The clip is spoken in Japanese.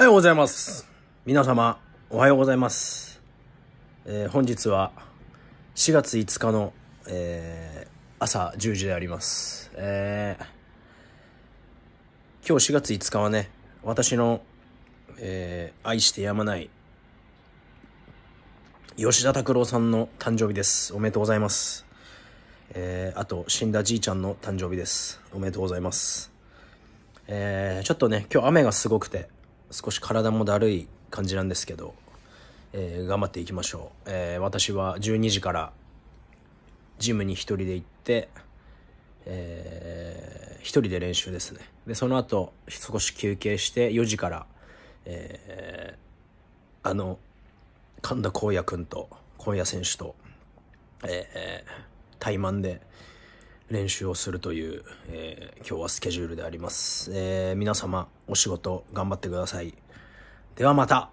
おはようございます。皆様、おはようございます。えー、本日は4月5日の、えー、朝10時であります。えー、今日4月5日はね、私の、え愛してやまない吉田拓郎さんの誕生日です。おめでとうございます。えあと、死んだじいちゃんの誕生日です。おめでとうございます。えちょっとね、今日雨がすごくて、少し体もだるい感じなんですけど、えー、頑張っていきましょう、えー、私は12時からジムに1人で行って、えー、1人で練習ですねでその後少し休憩して4時から、えー、あの神田光也君と今夜選手と、えー、対マンで練習をするという、えー、今日はスケジュールであります。えー、皆様、お仕事頑張ってください。ではまた